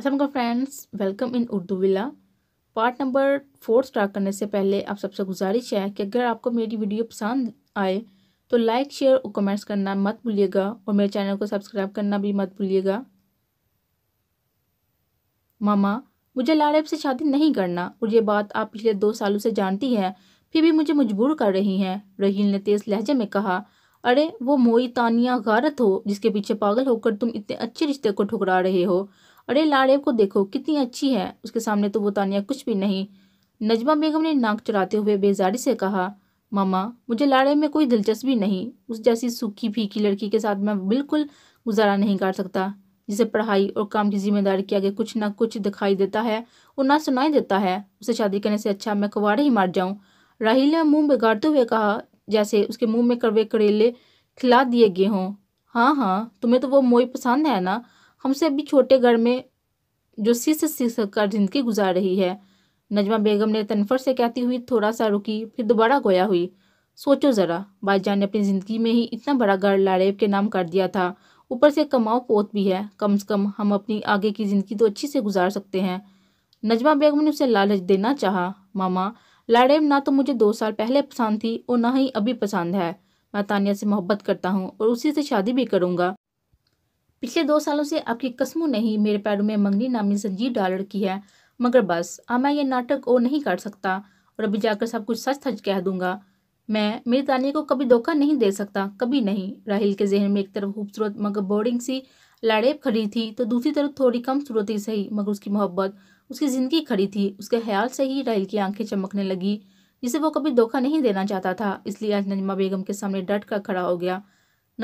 Aslam friends welcome in Urdu villa part number four start करने से पहले आप सबसे गुजारिश है कि अगर आपको मेरी वीडियो पसंद आए तो लाइक शेयर और कमेंट्स करना मत भूलिएगा और मेरे चैनल को सब्सक्राइब करना भी मत भूलिएगा मामा मुझे लाड़ेब से शादी नहीं करना और ये बात आप पिछले दो सालों से जानती हैं फिर भी मुझे मजबूर कर रही हैं रहील ने तेज़ लहजे में कहा अरे वो मोई तानिया गारत हो जिसके पीछे पागल होकर तुम इतने अच्छे रिश्ते को ठुकरा रहे हो अरे लाड़े को देखो कितनी अच्छी है उसके सामने तो वो तानिया कुछ भी नहीं नजमा बेगम ने नाक चुराते हुए बेजारी से कहा मामा मुझे लाड़े में कोई दिलचस्पी नहीं उस जैसी सूखी फीकी लड़की के साथ मैं बिल्कुल गुजारा नहीं कर सकता जिसे पढ़ाई और काम की जिम्मेदारी के आगे कुछ ना कुछ दिखाई देता है और ना सुनाई देता है उसे शादी करने से अच्छा मैं कुंवारे ही मार जाऊँ राहिल ने मुंह बिगाड़ते हुए कहा जैसे उसके मुंह में कड़वे करेले खिला दिए गए हों हाँ हाँ तुम्हें तो वो मोई पसंद है ना हमसे भी छोटे घर में जो शिष्य शिष्य कर जिंदगी गुजार रही है नजमा बेगम ने तनफर से कहती हुई थोड़ा सा रुकी फिर दोबारा गोया हुई सोचो ज़रा बाईजान ने अपनी ज़िंदगी में ही इतना बड़ा घर लारेब के नाम कर दिया था ऊपर से कमाओ पोत भी है कम से कम हम अपनी आगे की ज़िंदगी तो अच्छी से गुजार सकते हैं नजमा बेगम ने उसे लालच देना चाहा मामा लाड़ेब ना तो मुझे दो साल पहले पसंद थी और ना ही अभी पसंद है मैं तानिया से मोहब्बत करता हूँ और उसी से शादी भी करूँगा पिछले दो सालों से आपकी कस्मों नहीं मेरे पैरों में मंगनी नामनी संजीव डाल रखी है मगर बस अब मैं ये नाटक और नहीं कर सकता और अभी जाकर सब कुछ सच सच कह दूंगा मैं मेरी तानिया को कभी धोखा नहीं दे सकता कभी नहीं राहिल के जहन में एक तरफ खूबसूरत मगर बोरिंग सी लाड़ेब खड़ी थी तो दूसरी तरफ थोड़ी कम सूरत ही सही मगर उसकी मोहब्बत उसकी ज़िंदगी खड़ी थी उसके ख्याल से ही राहिल की आंखें चमकने लगी जिसे वो कभी धोखा नहीं देना चाहता था इसलिए आज नजमा बेगम के सामने डट कर खड़ा हो गया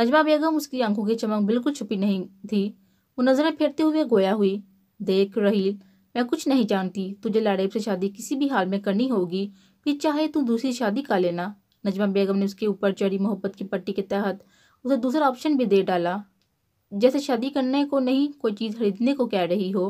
नजमा बेगम उसकी आंखों की चमक बिल्कुल छुपी नहीं थी वो नजरें फेरते हुए गोया हुई देख रही मैं कुछ नहीं जानती तुझे लाड़ेब से शादी किसी भी हाल में करनी होगी फिर चाहे तू दूसरी शादी का लेना नजमा बेगम ने उसके ऊपर चढ़ी मोहब्बत की पट्टी के तहत उसे दूसरा ऑप्शन भी दे डाला जैसे शादी करने को नहीं कोई चीज़ खरीदने को कह रही हो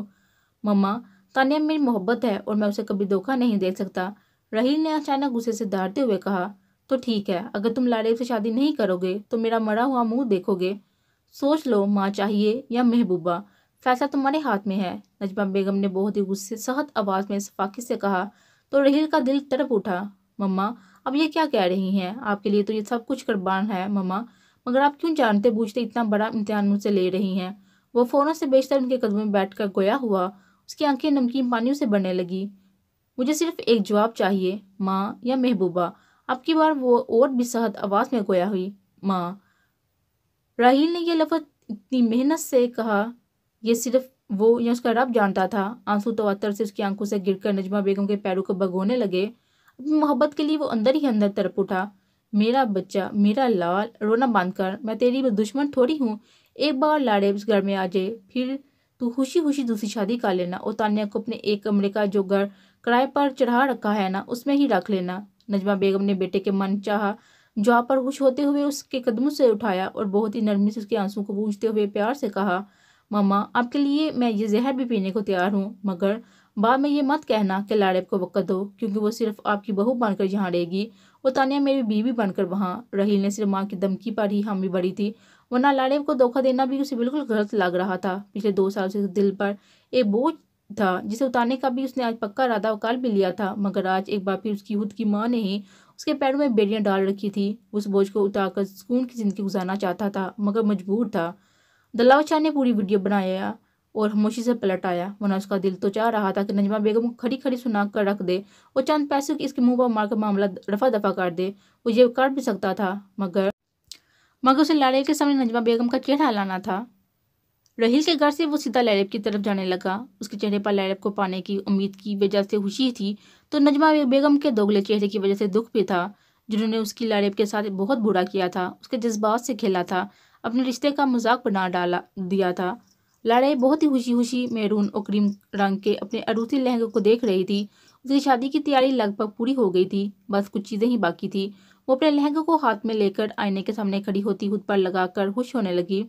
मम्मा तानिया मेरी मोहब्बत है और मैं उसे कभी धोखा नहीं दे सकता रहील ने अचानक गुस्से से धारते हुए कहा तो ठीक है अगर तुम लाड़े से शादी नहीं करोगे तो मेरा मरा हुआ मुंह देखोगे सोच लो माँ चाहिए या महबूबा फैसला तुम्हारे हाथ में है नजमा बेगम ने बहुत ही गुस्से सहत आवाज़ में सफाकी से कहा तो रहील का दिल तड़प उठा मम्मा अब ये क्या कह रही हैं आपके लिए तो ये सब कुछ कुर्बान है मम्मा मगर आप क्यों जानते बूझते इतना बड़ा इम्तहान मुझसे ले रही हैं वो फ़ौरन से बेचकर उनके कदमों में बैठ कर गोया हुआ उसकी आंखें नमकीन पानियों से बढ़ने लगी मुझे सिर्फ एक जवाब चाहिए माँ या महबूबा अब की बार वो और भी सहद आवाज़ में गोया हुई माँ राहील ने यह लफ्ज़ इतनी मेहनत से कहा यह सिर्फ वो या उसका रब जानता था आंसू तो अतर से उसकी आंखों से गिरकर नजमा बेगम के पैरों को भगोने लगे अपनी मोहब्बत के लिए वो अंदर ही अंदर तरप उठा मेरा बच्चा मेरा लाल रोना बांधकर मैं तेरी दुश्मन थोड़ी हूँ एक बार लाड़े उस घर में आ जाए फिर तू खुशी खुशी दूसरी शादी कर लेना और तानिया को अपने एक कमरे का जो घर किराए पर चढ़ा रखा है ना उसमें ही रख लेना नजमा बेगम ने बेटे के मन चाह जहाँ पर खुश होते हुए उसके कदमों से उठाया और बहुत ही नरमी से उसके आंसू को पूछते हुए प्यार से कहा मामा आपके लिए मैं ये जहर भी पीने को तैयार हूँ मगर बाद में ये मत कहना कि लाड़ेब को वक्त दो क्योंकि वो सिर्फ आपकी बहू बनकर यहाँ रहेगी और तानिया मेरी बीवी बनकर वहाँ रहील ने सिर्फ माँ की धमकी पर ही हामी बड़ी थी वरना लाड़ेब को धोखा देना भी उसे बिल्कुल गलत लग रहा था पिछले दो साल से दिल पर एक बोझ था जिसे उतारने का भी उसने आज पक्का इरादा उकाल भी लिया था मगर आज एक बार फिर उसकी खुद की माँ ने ही उसके पैरों में बेड़ियाँ डाल रखी थी उस बोझ को उतारकर सुकून की ज़िंदगी गुजारना चाहता था मगर मजबूर था दलाव शाह ने पूरी वीडियो बनाया और खामोशी से पलट आया वरना उसका दिल तो चाह रहा था कि नजमा बेगम को खड़ी खड़ी सुना कर रख दे और चंद पैसों की इसके मुंह पर मारकर मामला रफा दफा कर दे वो ये कर भी सकता था मगर मगर उसे लड़ाई के सामने नजमा बेगम का चेहरा लाना था रहील के घर से वो सीधा लैलब की तरफ जाने लगा उसके चेहरे पर लैलब को पाने की उम्मीद की वजह से खुशी थी तो नजमा बेगम के दोगले चेहरे की वजह से दुख भी था जिन्होंने उसकी लैलब के साथ बहुत बुरा किया था उसके जज्बात से खेला था अपने रिश्ते का मजाक बना डाला दिया था लाड़े बहुत ही खुशी खुशी मेहरून और क्रीम रंग के अपने अरूसी लहंगे को देख रही थी उसकी शादी की तैयारी लगभग पूरी हो गई थी बस कुछ चीज़ें ही बाकी थी वो अपने लहंगे को हाथ में लेकर आईने के सामने खड़ी होती खुद पर लगाकर खुश होने लगी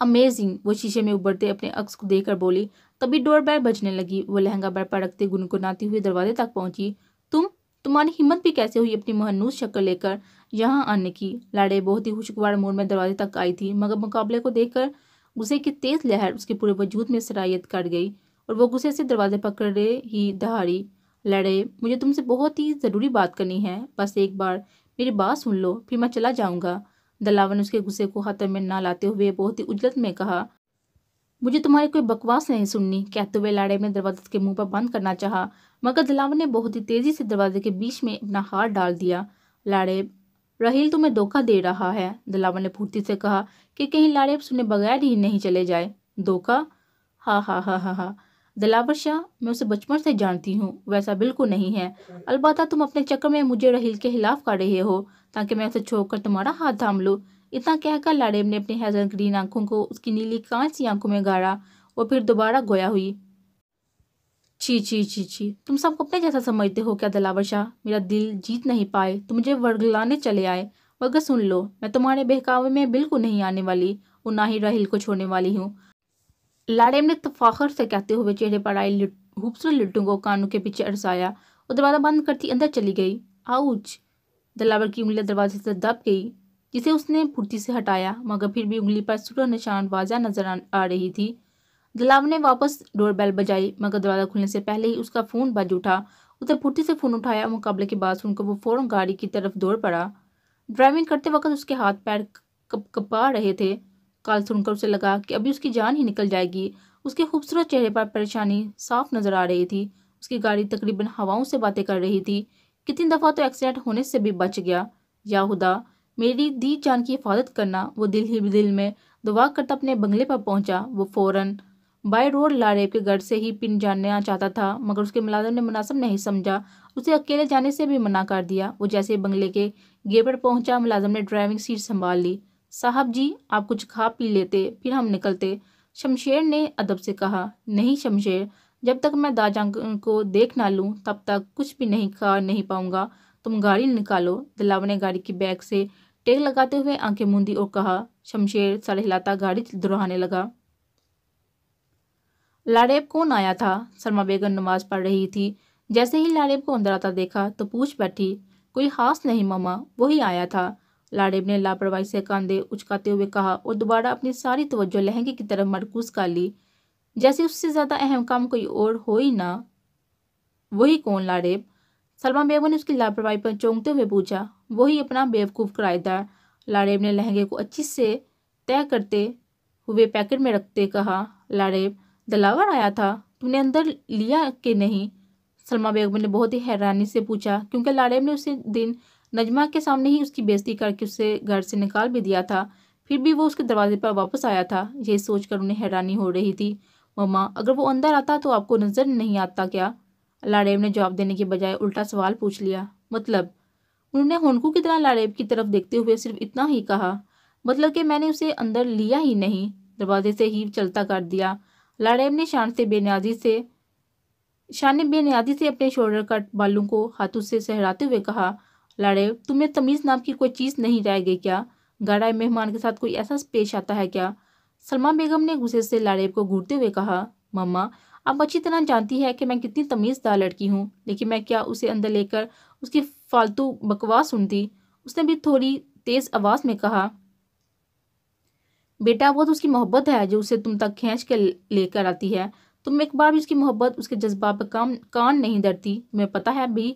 अमेजिंग वो शीशे में उबरते अपने अक्स को देखकर बोली तभी डोर बैल बजने लगी वो लहंगा बर रखते गुनगुनाती हुए दरवाजे तक पहुंची तुम तुम्हारी हिम्मत भी कैसे हुई अपनी महनूस शक्ल लेकर यहाँ आने की लाड़े बहुत ही खुशगवार मूड में दरवाजे तक आई थी मगर मुकाबले को देखकर गुस्से की तेज लहर उसके पूरे वजूद में सरायत कर गई और वो गुस्से से दरवाजे पकड़े ही दहाड़ी लड़े मुझे तुमसे बहुत ही ज़रूरी बात करनी है बस एक बार मेरी बात सुन लो फिर मैं चला जाऊँगा दलावन उसके गुस्से को खतर में ना लाते हुए बहुत ही उजलत में कहा मुझे तुम्हारी कोई बकवास नहीं सुननी कहते हुए लाड़े में दरवाजे के मुंह पर बंद करना चाहा मगर दलावन ने बहुत ही तेजी से दरवाजे के बीच में अपना हाथ डाल दिया लाड़े राहील तुम्हें धोखा दे रहा है दलावन ने फूर्ति से कहा कि कहीं लाड़े सुने बगैर ही नहीं चले जाए धोखा हा हा हा हा हा दिलावर शाह मैं उसे बचपन से जानती हूँ वैसा बिल्कुल नहीं है अलबत्त तुम अपने चक्कर में मुझे रहील के खिलाफ कर रहे हो ताकि मैं उसे छोड़कर तुम्हारा हाथ थाम लूँ इतना कहकर लाडेब ने अपनी हैजर ग्रीन आंखों को उसकी नीली कांच की आंखों में गाड़ा और फिर दोबारा गोया हुई छी छी छी छी तुम सबको अपने जैसा समझते हो क्या दिलावर शाह मेरा दिल जीत नहीं पाए तुम तो मुझे वर्गलाने चले आए मगर सुन लो मैं तुम्हारे बहकावे में बिल्कुल नहीं आने वाली और ना ही राहिल को छोड़ने वाली हूँ लाड़े ने तफाखर तो से कहते हुए चेहरे पर आई खूबसूरत लिट्टू को कानों के पीछे अरसाया और दरवाज़ा बंद करती अंदर चली गई आउच दलावर की उंगली दरवाजे से दब गई जिसे उसने फुर्ती से हटाया मगर फिर भी उंगली पर सुरह निशान वाजा नजर आ रही थी दलावर ने वापस बैल बजाई मगर दरवाज़ा खुलने से पहले ही उसका फ़ोन बज उठा उसे फुर्ती से फ़ोन उठाया और मुकाबले के बाद सुनकर वो फ़ौरन गाड़ी की तरफ दौड़ पड़ा ड्राइविंग करते वक्त उसके हाथ पैर कप कपा रहे थे काल सुनकर उसे लगा कि अभी उसकी जान ही निकल जाएगी उसके खूबसूरत चेहरे पर परेशानी साफ नज़र आ रही थी उसकी गाड़ी तकरीबन हवाओं से बातें कर रही थी कितनी दफ़ा तो एक्सीडेंट होने से भी बच गया या खुदा मेरी दी जान की हिफाजत करना वो दिल ही दिल में दुआ करता अपने बंगले पर पहुंचा वो फौरन बाय रोड लारेब के घर से ही पिन जानना चाहता था मगर उसके मुलाजम ने मुनासिब नहीं समझा उसे अकेले जाने से भी मना कर दिया वो जैसे बंगले के गेट पर पहुंचा मुलाजम ने ड्राइविंग सीट संभाल ली साहब जी आप कुछ खा पी लेते फिर हम निकलते शमशेर ने अदब से कहा नहीं शमशेर जब तक मैं दाजा को देख ना लूँ तब तक कुछ भी नहीं खा नहीं पाऊँगा तुम गाड़ी निकालो दिलावर ने गाड़ी की बैग से टेक लगाते हुए आंखें मूंदी और कहा शमशेर सर हिलाता गाड़ी दुराने लगा लारेब कौन आया था शर्मा बेगम नमाज पढ़ रही थी जैसे ही लारेब को अंदर आता देखा तो पूछ बैठी कोई खास नहीं मामा वही आया था लाडेब ने लापरवाही से कंधे उचकाते हुए कहा और दोबारा अपनी सारी तवज्जो लहंगे की तरफ मरकूज कर ली जैसे उससे ज़्यादा अहम काम कोई और हो ही ना वही कौन लाडेब सलमा बेगम ने उसकी लापरवाही पर चौंकते हुए पूछा वही अपना बेवकूफ़ किराएदार लाडेब ने लहंगे को अच्छी से तय करते हुए पैकेट में रखते कहा लाडेब दलावर आया था तुमने अंदर लिया कि नहीं सलमा बेगम ने बहुत ही हैरानी से पूछा क्योंकि लाडेब ने उसे दिन नजमा के सामने ही उसकी बेजती करके उसे घर से निकाल भी दिया था फिर भी वो उसके दरवाजे पर वापस आया था यह सोचकर उन्हें हैरानी हो रही थी मम्मा अगर वो अंदर आता तो आपको नज़र नहीं आता क्या लाडेब ने जवाब देने के बजाय उल्टा सवाल पूछ लिया मतलब उन्होंने होनकू की तरह लाडेब की तरफ देखते हुए सिर्फ इतना ही कहा मतलब कि मैंने उसे अंदर लिया ही नहीं दरवाजे से ही चलता कर दिया लाडेब ने शान से बेनियाजी से शान ने बेनियाजी से अपने शोल्डर कट बालों को हाथों से सहराते हुए कहा लड़े तुम्हें तमीज़ नाम की कोई चीज़ नहीं रहेगी क्या गराए मेहमान के साथ कोई ऐसा पेश आता है क्या सलमा बेगम ने गुस्से से लाड़ेब को घूरते हुए कहा मम्मा आप अच्छी तरह जानती है कि मैं कितनी तमीज़दार लड़की हूँ लेकिन मैं क्या उसे अंदर लेकर उसकी फालतू बकवास सुनती उसने भी थोड़ी तेज़ आवाज़ में कहा बेटा वो तो उसकी मोहब्बत है जो उसे तुम तक खींच के लेकर आती है तुम एक बार भी उसकी मोहब्बत उसके जज्बा पर काम कान नहीं डरती तुम्हें पता है भी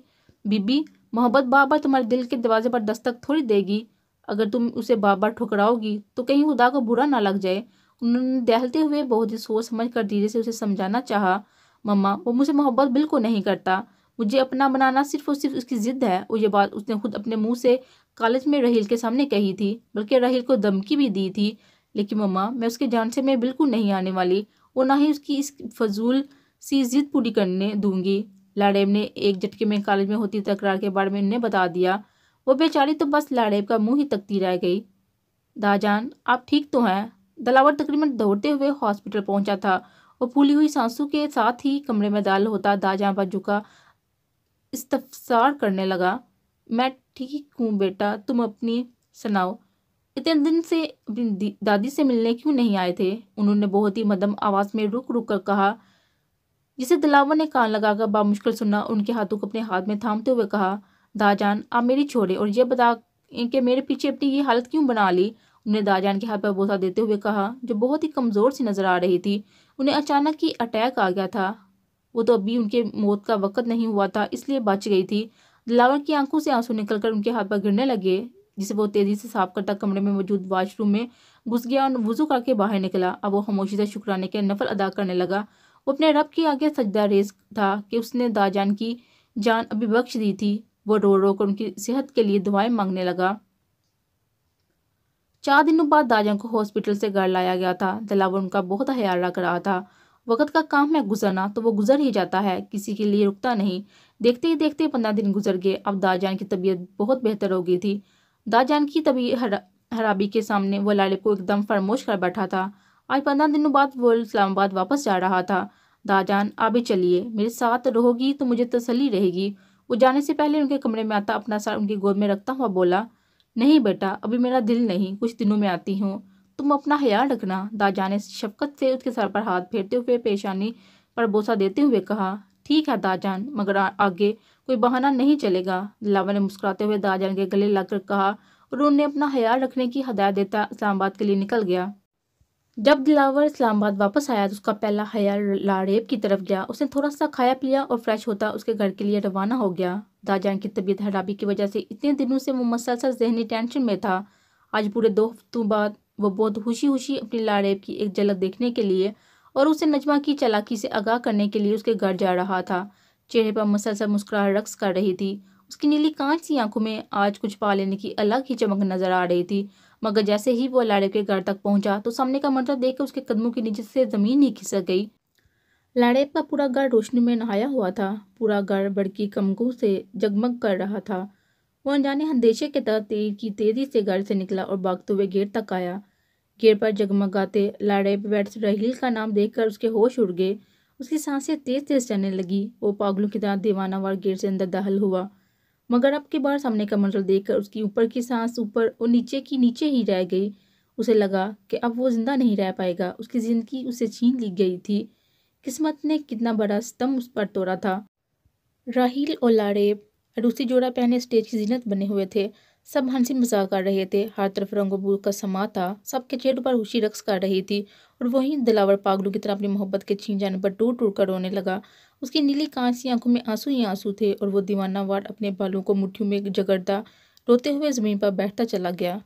बीबी मोहब्बत बार तुम्हारे दिल के दरवाजे पर दस्तक थोड़ी देगी अगर तुम उसे बार बार ठुकराओगी तो कहीं खुदा को बुरा ना लग जाए उन्होंने दहलते हुए बहुत ही सोच समझ कर धीरे से उसे समझाना चाहा मम्मा वो मुझे मोहब्बत बिल्कुल नहीं करता मुझे अपना बनाना सिर्फ और सिर्फ उसकी ज़िद्द है और ये बात उसने खुद अपने मुंह से कॉलेज में रहील के सामने कही थी बल्कि रहील को धमकी भी दी थी लेकिन मम्मा मैं उसके जान से मैं बिल्कुल नहीं आने वाली और ना ही उसकी इस फजूल सी ज़िद पूरी करने दूंगी लाडेब ने एक झटके में कॉलेज में होती तकरार के बारे में उन्हें बता दिया वो बेचारी तो बस लाडेब का मुंह ही तकती रह गई दाजान आप ठीक तो हैं दलावर तकरीबन दौड़ते हुए हॉस्पिटल पहुंचा था और फूली हुई सांसों के साथ ही कमरे में दाल होता दाजान पर झुका इस्तफसार करने लगा मैं ठीक हूँ बेटा तुम अपनी सुनाओ इतने दिन से अपनी दादी से मिलने क्यों नहीं आए थे उन्होंने बहुत ही मदम आवाज़ में रुक रुक कर कहा जिसे दिलावर ने कान लगाकर बामुश्किल सुना उनके हाथों को अपने हाथ में थामते हुए कहा दाजान आप मेरी छोड़े और ये बता इनके मेरे पीछे अपनी ये हालत क्यों बना ली उन्हें दाजान के हाथ पर बोसा देते हुए कहा जो बहुत ही कमज़ोर सी नज़र आ रही थी उन्हें अचानक ही अटैक आ गया था वो तो अभी उनके मौत का वक़्त नहीं हुआ था इसलिए बच गई थी दिलावर की आंखों से आंसू निकलकर उनके हाथ पर गिरने लगे जिसे वो तेज़ी से साफ करता कमरे में मौजूद वाशरूम में घुस गया और वजू करके बाहर निकला अब वो खामोशी से शुक्राने के नफल अदा करने लगा वो अपने रब के आगे सजदा रेज था कि उसने दाजान की जान अभी बख्श दी थी वो रो रो कर उनकी सेहत के लिए दुआएं मांगने लगा चार दिनों बाद दाजान को हॉस्पिटल से घर लाया गया था दलावर उनका बहुत ख्याल रख रहा था वक्त का काम है गुजरना तो वो गुजर ही जाता है किसी के लिए रुकता नहीं देखते ही देखते पंद्रह दिन गुजर गए अब दाजान की तबीयत बहुत बेहतर हो गई थी दाजान की तबीयत हर, हराबी के सामने वो लालिब को एकदम फरमोश कर बैठा था आज पंद्रह दिनों बाद वो इस्लामाबाद वापस जा रहा था दाजान आबे चलिए मेरे साथ रहोगी तो मुझे तसली रहेगी वो जाने से पहले उनके कमरे में आता अपना सर उनकी गोद में रखता हुआ बोला नहीं बेटा अभी मेरा दिल नहीं कुछ दिनों में आती हूँ तुम अपना ख्याल रखना दाजा ने शफकत से उसके सर पर हाथ फेरते हुए पेशानी पर बोसा देते हुए कहा ठीक है दाजान मगर आगे कोई बहाना नहीं चलेगा दिलावर ने मुस्कुराते हुए दाजान के गले लगकर कहा और उन्हें अपना ख्याल रखने की हदायत देता इस्लामाबाद के लिए निकल गया जब दिलावर इस्लामाबाद वापस आया तो उसका पहला हया लारेब की तरफ गया उसने थोड़ा सा खाया पिया और फ्रेश होता उसके घर के लिए रवाना हो गया दाजान की तबीयत खराबी की वजह से इतने दिनों से वो मसलसल जहनी टेंशन में था आज पूरे दो हफ्तों बाद वो बहुत खुशी खुशी अपनी लारेब की एक झलक देखने के लिए और उसे नजमा की चलाकी से आगाह करने के लिए उसके घर जा रहा था चेहरे पर मसलसल मुस्कुरा रक्स कर रही थी उसकी नीली कांच सी आंखों में आज कुछ पा लेने की अलग ही चमक नजर आ रही थी मगर जैसे ही वो लाड़े के घर तक पहुंचा तो सामने का मंजर देखकर उसके कदमों के नीचे से जमीन ही खिसक गई लाड़े का पूरा घर रोशनी में नहाया हुआ था पूरा घर बड़की कमकों से जगमग कर रहा था वो अनजाने अंदेशे के तहत तीर की तेजी से घर से निकला और भागते हुए गेट तक आया गेट पर जगमगाते लाड़ेब बैठ रहील का नाम देखकर उसके होश उड़ गए उसकी सांसें तेज तेज चलने लगी वो पागलों की तरह दीवानावार गेट से अंदर दहल हुआ मगर अब की बार सामने का मंजर देखकर उसकी ऊपर की सांस ऊपर और नीचे की नीचे ही रह गई उसे लगा कि अब वो ज़िंदा नहीं रह पाएगा उसकी ज़िंदगी उसे छीन ली गई थी किस्मत ने कितना बड़ा स्तंभ उस पर तोड़ा था राहील और लारेब रूसी जोड़ा पहने स्टेज की जीनत बने हुए थे सब हंसी मजाक कर रहे थे हर तरफ रंगोबू का समा था सबके चेहरे पर खुशी रक्स कर रही थी और वहीं दिलावर पागलों की तरह अपनी मोहब्बत के छीन जाने पर टूट टूट कर रोने लगा उसकी नीली कांच की आंखों में आंसू ही आंसू थे और वो दीवाना वार्ड अपने बालों को मुठ्ठियों में जगड़ता रोते हुए ज़मीन पर बैठता चला गया